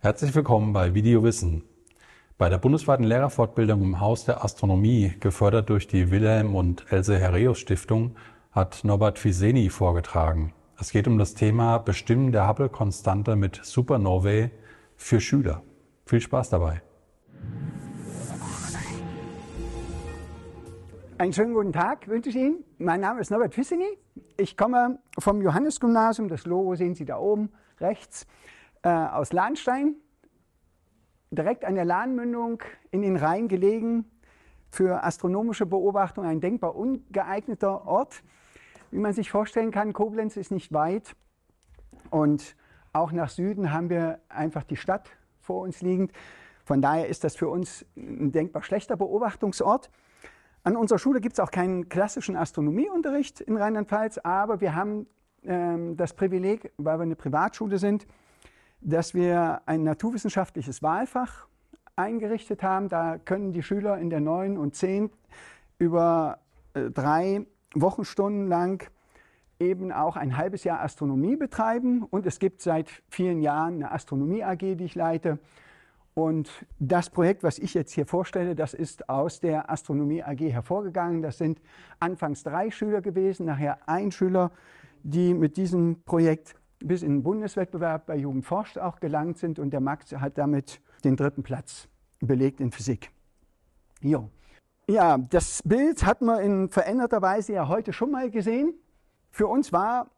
Herzlich willkommen bei Video Wissen. Bei der bundesweiten Lehrerfortbildung im Haus der Astronomie, gefördert durch die Wilhelm und Else Herreus Stiftung, hat Norbert Fiseni vorgetragen. Es geht um das Thema Bestimmen der Hubble-Konstante mit Supernovae für Schüler. Viel Spaß dabei. Einen schönen guten Tag wünsche ich Ihnen. Mein Name ist Norbert Fiseni. Ich komme vom Johannesgymnasium, das Logo sehen Sie da oben rechts äh, aus Lahnstein, direkt an der Lahnmündung in den Rhein gelegen, für astronomische Beobachtung ein denkbar ungeeigneter Ort. Wie man sich vorstellen kann, Koblenz ist nicht weit und auch nach Süden haben wir einfach die Stadt vor uns liegend. Von daher ist das für uns ein denkbar schlechter Beobachtungsort. An unserer Schule gibt es auch keinen klassischen Astronomieunterricht in Rheinland-Pfalz, aber wir haben ähm, das Privileg, weil wir eine Privatschule sind, dass wir ein naturwissenschaftliches Wahlfach eingerichtet haben. Da können die Schüler in der 9 und 10 über äh, drei Wochenstunden lang eben auch ein halbes Jahr Astronomie betreiben. Und es gibt seit vielen Jahren eine Astronomie AG, die ich leite. Und das Projekt, was ich jetzt hier vorstelle, das ist aus der Astronomie AG hervorgegangen. Das sind anfangs drei Schüler gewesen, nachher ein Schüler, die mit diesem Projekt bis in den Bundeswettbewerb bei Jugend auch gelangt sind und der Max hat damit den dritten Platz belegt in Physik. Jo. Ja, das Bild hat man in veränderter Weise ja heute schon mal gesehen. Für uns war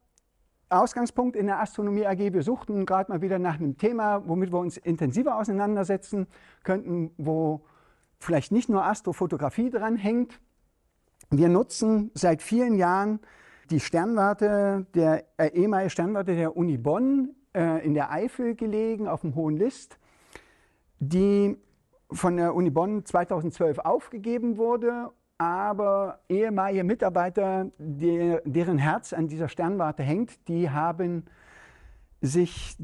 Ausgangspunkt in der Astronomie AG, wir suchten gerade mal wieder nach einem Thema, womit wir uns intensiver auseinandersetzen könnten, wo vielleicht nicht nur Astrofotografie dran hängt. Wir nutzen seit vielen Jahren die Sternwarte, der äh, ehemalige Sternwarte der Uni Bonn äh, in der Eifel gelegen, auf dem Hohen List, die von der Uni Bonn 2012 aufgegeben wurde, aber ehemalige Mitarbeiter, der, deren Herz an dieser Sternwarte hängt, die haben sich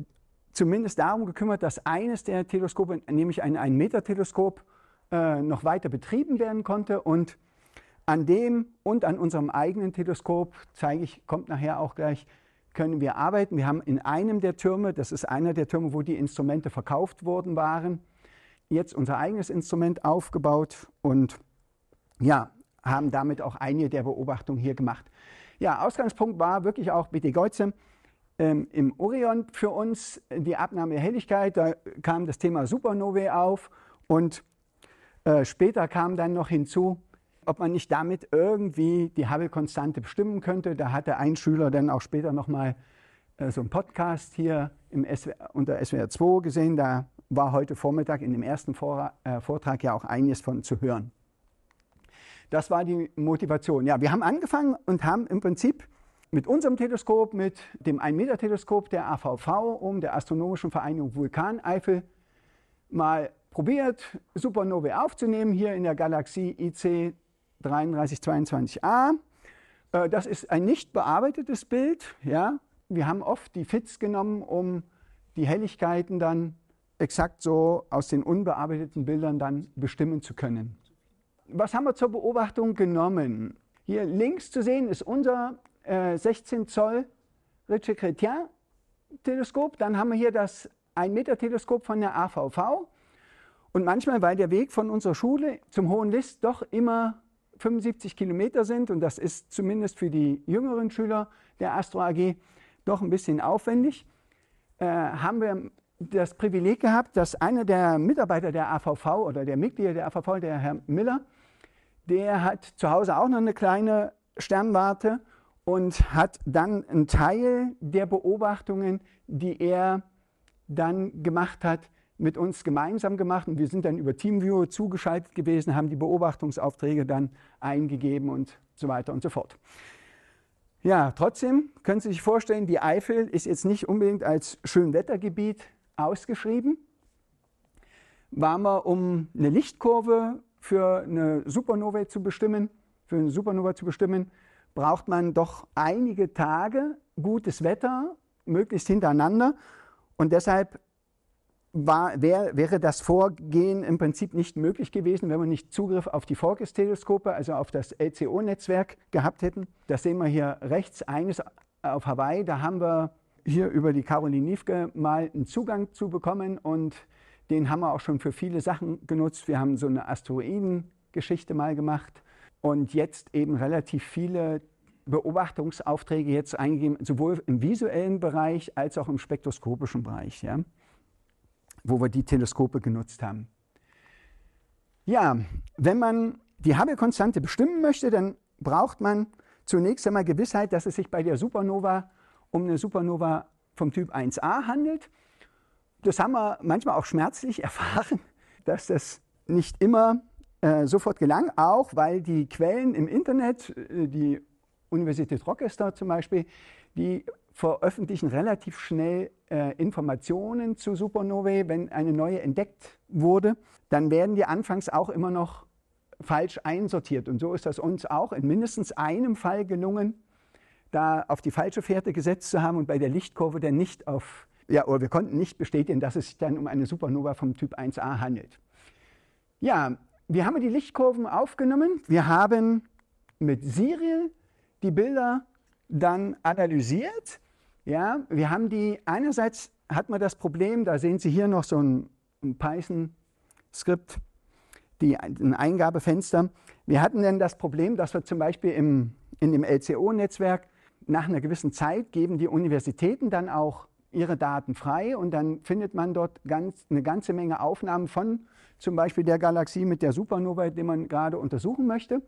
zumindest darum gekümmert, dass eines der Teleskope, nämlich ein 1-Meter-Teleskop, äh, noch weiter betrieben werden konnte und an dem und an unserem eigenen Teleskop, zeige ich, kommt nachher auch gleich, können wir arbeiten. Wir haben in einem der Türme, das ist einer der Türme, wo die Instrumente verkauft worden waren, jetzt unser eigenes Instrument aufgebaut und ja, haben damit auch einige der Beobachtungen hier gemacht. Ja, Ausgangspunkt war wirklich auch BT Geuze ähm, im Orion für uns, die Abnahme der Helligkeit, da kam das Thema Supernovae auf und äh, später kam dann noch hinzu, ob man nicht damit irgendwie die Hubble-Konstante bestimmen könnte. Da hatte ein Schüler dann auch später nochmal äh, so einen Podcast hier SWR, unter SWR 2 gesehen. Da war heute Vormittag in dem ersten Vor äh, Vortrag ja auch einiges von zu hören. Das war die Motivation. Ja, wir haben angefangen und haben im Prinzip mit unserem Teleskop, mit dem 1-Meter-Teleskop der AVV um der Astronomischen Vereinigung Vulkaneifel mal probiert, Supernovae aufzunehmen hier in der Galaxie IC 3322a. Äh, das ist ein nicht bearbeitetes Bild. Ja? Wir haben oft die Fits genommen, um die Helligkeiten dann exakt so aus den unbearbeiteten Bildern dann bestimmen zu können. Was haben wir zur Beobachtung genommen? Hier links zu sehen ist unser äh, 16 Zoll Richie Chrétien Teleskop. Dann haben wir hier das 1 Meter Teleskop von der AVV. Und manchmal, weil der Weg von unserer Schule zum Hohen List doch immer 75 Kilometer sind, und das ist zumindest für die jüngeren Schüler der Astro AG doch ein bisschen aufwendig, äh, haben wir das Privileg gehabt, dass einer der Mitarbeiter der AVV oder der Mitglieder der AVV, der Herr Miller, der hat zu Hause auch noch eine kleine Sternwarte und hat dann einen Teil der Beobachtungen, die er dann gemacht hat, mit uns gemeinsam gemacht und wir sind dann über Teamviewer zugeschaltet gewesen, haben die Beobachtungsaufträge dann eingegeben und so weiter und so fort. Ja, trotzdem können Sie sich vorstellen, die Eifel ist jetzt nicht unbedingt als Schönwettergebiet ausgeschrieben. War mal um eine Lichtkurve für eine Supernova zu bestimmen, für eine Supernova zu bestimmen, braucht man doch einige Tage gutes Wetter, möglichst hintereinander. Und deshalb war, wär, wäre das Vorgehen im Prinzip nicht möglich gewesen, wenn wir nicht Zugriff auf die Forkes-Teleskope, also auf das LCO-Netzwerk gehabt hätten. Das sehen wir hier rechts, eines auf Hawaii. Da haben wir hier über die Caroline Niefke mal einen Zugang zu bekommen und den haben wir auch schon für viele Sachen genutzt. Wir haben so eine Asteroidengeschichte mal gemacht und jetzt eben relativ viele Beobachtungsaufträge jetzt eingegeben, sowohl im visuellen Bereich als auch im spektroskopischen Bereich. Ja wo wir die Teleskope genutzt haben. Ja, wenn man die Hubble-Konstante bestimmen möchte, dann braucht man zunächst einmal Gewissheit, dass es sich bei der Supernova um eine Supernova vom Typ 1a handelt. Das haben wir manchmal auch schmerzlich erfahren, dass das nicht immer äh, sofort gelang, auch weil die Quellen im Internet, äh, die Universität Rochester zum Beispiel, die veröffentlichen relativ schnell äh, Informationen zu Supernovae. Wenn eine neue entdeckt wurde, dann werden die anfangs auch immer noch falsch einsortiert. Und so ist das uns auch in mindestens einem Fall gelungen, da auf die falsche Fährte gesetzt zu haben und bei der Lichtkurve dann nicht auf, ja, oder wir konnten nicht bestätigen, dass es sich dann um eine Supernova vom Typ 1a handelt. Ja, wir haben die Lichtkurven aufgenommen. Wir haben mit Siriel die Bilder dann analysiert. Ja, wir haben die, einerseits hat man das Problem, da sehen Sie hier noch so ein, ein Python-Skript, ein Eingabefenster. Wir hatten dann das Problem, dass wir zum Beispiel im, in dem LCO-Netzwerk nach einer gewissen Zeit geben die Universitäten dann auch ihre Daten frei und dann findet man dort ganz, eine ganze Menge Aufnahmen von zum Beispiel der Galaxie mit der Supernova, die man gerade untersuchen möchte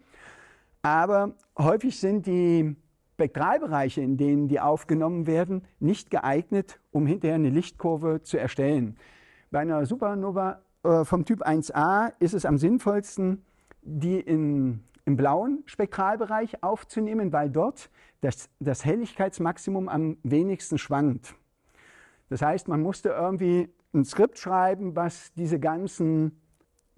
aber häufig sind die Spektralbereiche, in denen die aufgenommen werden, nicht geeignet, um hinterher eine Lichtkurve zu erstellen. Bei einer Supernova äh, vom Typ 1a ist es am sinnvollsten, die in, im blauen Spektralbereich aufzunehmen, weil dort das, das Helligkeitsmaximum am wenigsten schwankt. Das heißt, man musste irgendwie ein Skript schreiben, was diese ganzen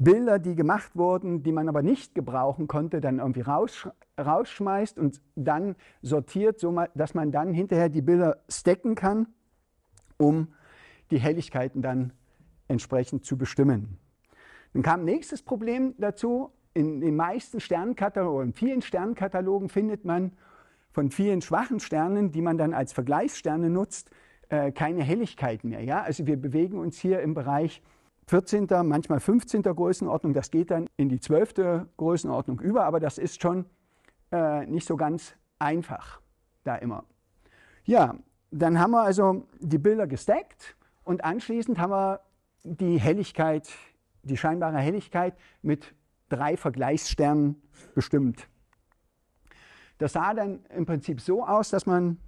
Bilder, die gemacht wurden, die man aber nicht gebrauchen konnte, dann irgendwie raussch rausschmeißt und dann sortiert, so mal, dass man dann hinterher die Bilder stecken kann, um die Helligkeiten dann entsprechend zu bestimmen. Dann kam nächstes Problem dazu. In den meisten Sternkatalogen, in vielen Sternkatalogen findet man von vielen schwachen Sternen, die man dann als Vergleichssterne nutzt, äh, keine Helligkeiten mehr. Ja? Also wir bewegen uns hier im Bereich 14., manchmal 15. Größenordnung. Das geht dann in die 12. Größenordnung über, aber das ist schon äh, nicht so ganz einfach da immer. Ja, dann haben wir also die Bilder gestackt und anschließend haben wir die Helligkeit, die scheinbare Helligkeit mit drei Vergleichssternen bestimmt. Das sah dann im Prinzip so aus, dass man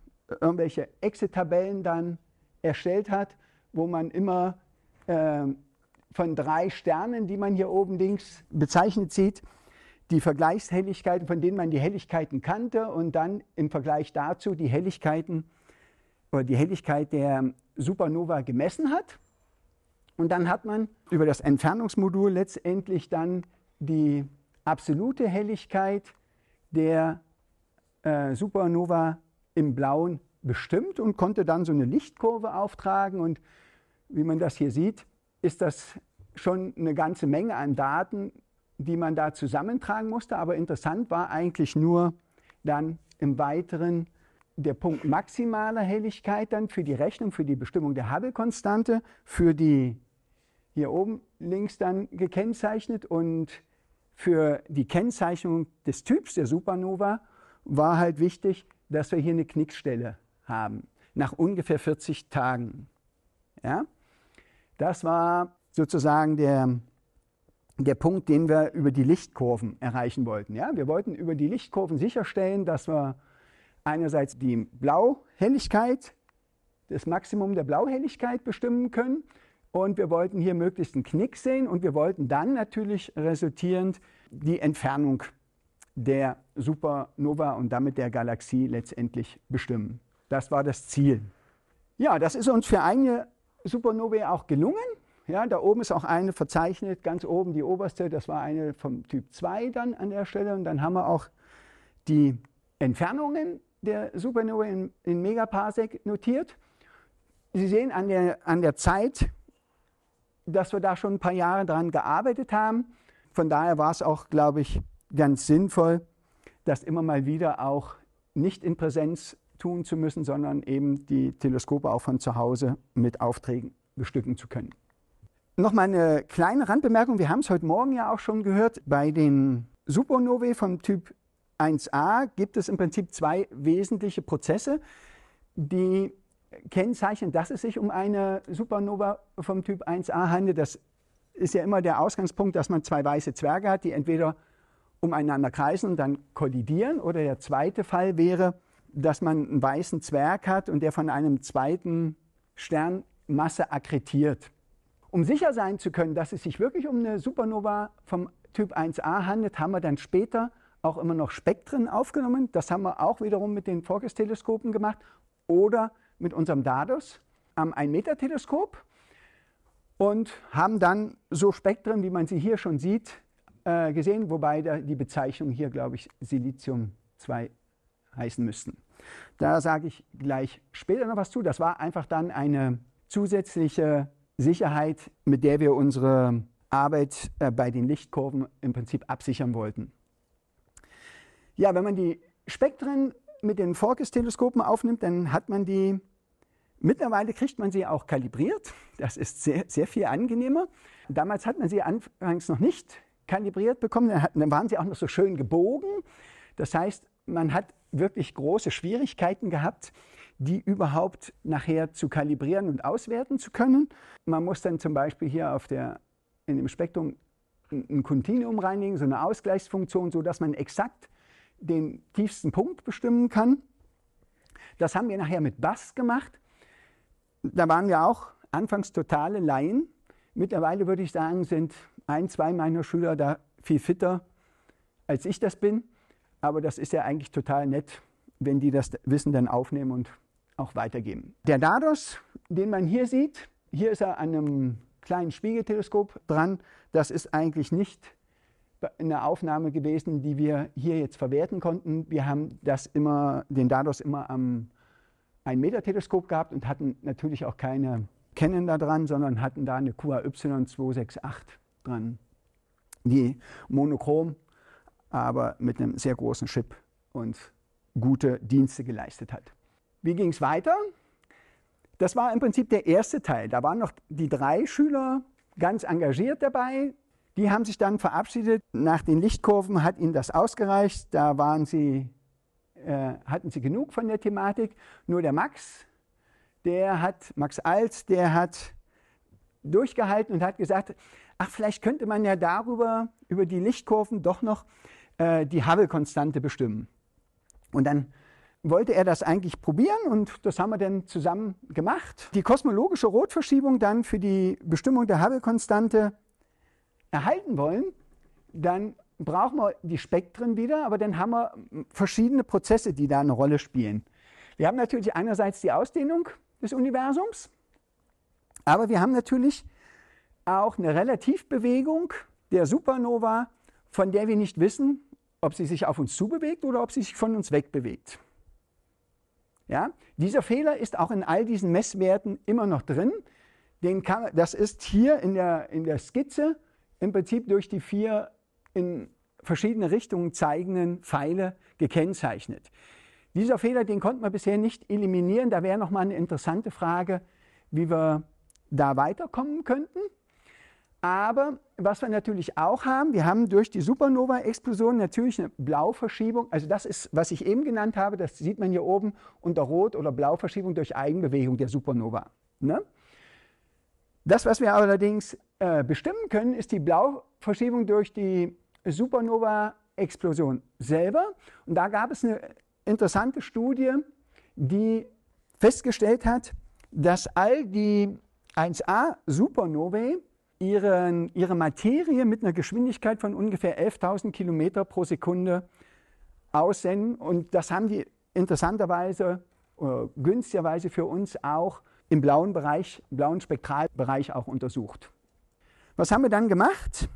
irgendwelche Exit-Tabellen dann erstellt hat, wo man immer ähm, von drei Sternen, die man hier oben links bezeichnet sieht, die Vergleichshelligkeiten, von denen man die Helligkeiten kannte und dann im Vergleich dazu die Helligkeiten oder die Helligkeit der Supernova gemessen hat. Und dann hat man über das Entfernungsmodul letztendlich dann die absolute Helligkeit der äh, Supernova im Blauen bestimmt und konnte dann so eine Lichtkurve auftragen. Und wie man das hier sieht, ist das schon eine ganze Menge an Daten, die man da zusammentragen musste. Aber interessant war eigentlich nur dann im Weiteren der Punkt maximaler Helligkeit dann für die Rechnung, für die Bestimmung der Hubble-Konstante, für die hier oben links dann gekennzeichnet und für die Kennzeichnung des Typs der Supernova war halt wichtig, dass wir hier eine Knickstelle haben, nach ungefähr 40 Tagen. Ja? Das war sozusagen der, der Punkt, den wir über die Lichtkurven erreichen wollten. Ja? Wir wollten über die Lichtkurven sicherstellen, dass wir einerseits die Blauhelligkeit, das Maximum der Blauhelligkeit bestimmen können. Und wir wollten hier möglichst einen Knick sehen und wir wollten dann natürlich resultierend die Entfernung der Supernova und damit der Galaxie letztendlich bestimmen. Das war das Ziel. Ja, das ist uns für einige Supernovae auch gelungen. Ja, da oben ist auch eine verzeichnet, ganz oben die oberste, das war eine vom Typ 2 dann an der Stelle. Und dann haben wir auch die Entfernungen der Supernovae in, in Megaparsec notiert. Sie sehen an der, an der Zeit, dass wir da schon ein paar Jahre dran gearbeitet haben. Von daher war es auch, glaube ich, ganz sinnvoll, das immer mal wieder auch nicht in Präsenz tun zu müssen, sondern eben die Teleskope auch von zu Hause mit Aufträgen bestücken zu können. Noch mal eine kleine Randbemerkung. Wir haben es heute Morgen ja auch schon gehört. Bei den Supernovae vom Typ 1a gibt es im Prinzip zwei wesentliche Prozesse, die kennzeichnen, dass es sich um eine Supernova vom Typ 1a handelt. Das ist ja immer der Ausgangspunkt, dass man zwei weiße Zwerge hat, die entweder umeinander kreisen und dann kollidieren. Oder der zweite Fall wäre, dass man einen weißen Zwerg hat und der von einem zweiten Stern Masse akkretiert. Um sicher sein zu können, dass es sich wirklich um eine Supernova vom Typ 1a handelt, haben wir dann später auch immer noch Spektren aufgenommen. Das haben wir auch wiederum mit den Forges-Teleskopen gemacht oder mit unserem Dados am 1-Meter-Teleskop und haben dann so Spektren, wie man sie hier schon sieht, äh, gesehen, wobei die Bezeichnung hier, glaube ich, Silizium 2 heißen müssten. Da sage ich gleich später noch was zu. Das war einfach dann eine zusätzliche Sicherheit, mit der wir unsere Arbeit äh, bei den Lichtkurven im Prinzip absichern wollten. Ja, wenn man die Spektren mit den Forkes-Teleskopen aufnimmt, dann hat man die, mittlerweile kriegt man sie auch kalibriert. Das ist sehr, sehr viel angenehmer. Damals hat man sie anfangs noch nicht kalibriert bekommen, dann waren sie auch noch so schön gebogen. Das heißt, man hat wirklich große Schwierigkeiten gehabt, die überhaupt nachher zu kalibrieren und auswerten zu können. Man muss dann zum Beispiel hier auf der, in dem Spektrum ein Kontinuum reinigen, so eine Ausgleichsfunktion, sodass man exakt den tiefsten Punkt bestimmen kann. Das haben wir nachher mit Bass gemacht. Da waren wir auch anfangs totale Laien. Mittlerweile würde ich sagen, sind ein, zwei meiner Schüler da viel fitter, als ich das bin. Aber das ist ja eigentlich total nett, wenn die das Wissen dann aufnehmen und auch weitergeben. Der Dados, den man hier sieht, hier ist er an einem kleinen Spiegelteleskop dran. Das ist eigentlich nicht eine Aufnahme gewesen, die wir hier jetzt verwerten konnten. Wir haben das immer, den Dados immer am 1-Meter-Teleskop gehabt und hatten natürlich auch keine Canon da dran, sondern hatten da eine QAY268 dran, die monochrom aber mit einem sehr großen Chip und gute Dienste geleistet hat. Wie ging es weiter? Das war im Prinzip der erste Teil. Da waren noch die drei Schüler ganz engagiert dabei. Die haben sich dann verabschiedet. Nach den Lichtkurven hat ihnen das ausgereicht. Da waren sie, äh, hatten sie genug von der Thematik. Nur der Max, der hat, Max Alz, der hat durchgehalten und hat gesagt, ach, vielleicht könnte man ja darüber, über die Lichtkurven doch noch äh, die Hubble-Konstante bestimmen. Und dann wollte er das eigentlich probieren und das haben wir dann zusammen gemacht. Die kosmologische Rotverschiebung dann für die Bestimmung der Hubble-Konstante erhalten wollen, dann brauchen wir die Spektren wieder, aber dann haben wir verschiedene Prozesse, die da eine Rolle spielen. Wir haben natürlich einerseits die Ausdehnung des Universums, aber wir haben natürlich auch eine Relativbewegung der Supernova, von der wir nicht wissen, ob sie sich auf uns zubewegt oder ob sie sich von uns wegbewegt. Ja? Dieser Fehler ist auch in all diesen Messwerten immer noch drin. Kann, das ist hier in der, in der Skizze im Prinzip durch die vier in verschiedene Richtungen zeigenden Pfeile gekennzeichnet. Dieser Fehler, den konnte man bisher nicht eliminieren. Da wäre nochmal eine interessante Frage, wie wir da weiterkommen könnten. Aber was wir natürlich auch haben, wir haben durch die Supernova-Explosion natürlich eine Blauverschiebung. Also das ist, was ich eben genannt habe, das sieht man hier oben unter Rot- oder Blauverschiebung durch Eigenbewegung der Supernova. Ne? Das, was wir allerdings äh, bestimmen können, ist die Blauverschiebung durch die Supernova-Explosion selber. Und da gab es eine interessante Studie, die festgestellt hat, dass all die 1a Supernovae ihren, ihre Materie mit einer Geschwindigkeit von ungefähr 11.000 Kilometer pro Sekunde aussenden. Und das haben die interessanterweise, äh, günstigerweise für uns auch im blauen Bereich, blauen Spektralbereich auch untersucht. Was haben wir dann gemacht?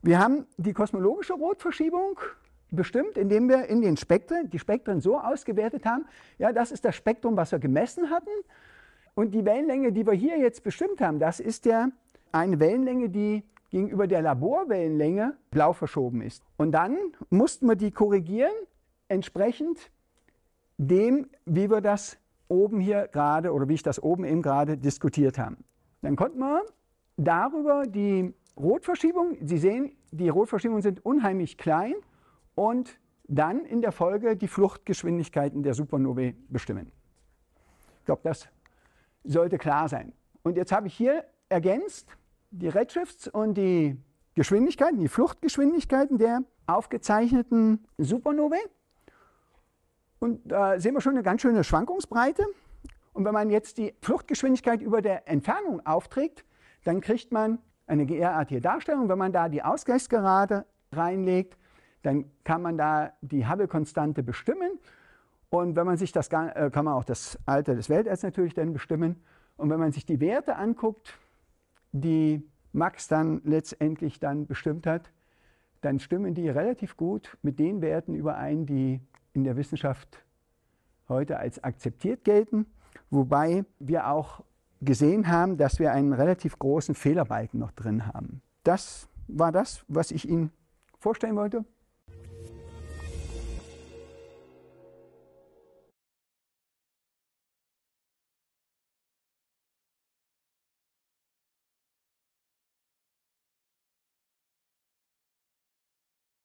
Wir haben die kosmologische Rotverschiebung bestimmt, indem wir in den Spektren, die Spektren so ausgewertet haben, ja, das ist das Spektrum, was wir gemessen hatten. Und die Wellenlänge, die wir hier jetzt bestimmt haben, das ist der eine Wellenlänge, die gegenüber der Laborwellenlänge blau verschoben ist. Und dann mussten wir die korrigieren, entsprechend dem, wie wir das oben hier gerade oder wie ich das oben eben gerade diskutiert habe. Dann konnten wir darüber die Rotverschiebung, Sie sehen, die Rotverschiebungen sind unheimlich klein und dann in der Folge die Fluchtgeschwindigkeiten der Supernovae bestimmen. Ich glaube, das sollte klar sein. Und jetzt habe ich hier ergänzt, die Redshifts und die Geschwindigkeiten, die Fluchtgeschwindigkeiten der aufgezeichneten Supernovae. Und da sehen wir schon eine ganz schöne Schwankungsbreite. Und wenn man jetzt die Fluchtgeschwindigkeit über der Entfernung aufträgt, dann kriegt man eine GR-artige Darstellung. Wenn man da die Ausgleichsgerade reinlegt, dann kann man da die Hubble-Konstante bestimmen. Und wenn man sich das, äh, kann man auch das Alter des Weltalls natürlich dann bestimmen. Und wenn man sich die Werte anguckt, die Max dann letztendlich dann bestimmt hat, dann stimmen die relativ gut mit den Werten überein, die in der Wissenschaft heute als akzeptiert gelten, wobei wir auch gesehen haben, dass wir einen relativ großen Fehlerbalken noch drin haben. Das war das, was ich Ihnen vorstellen wollte.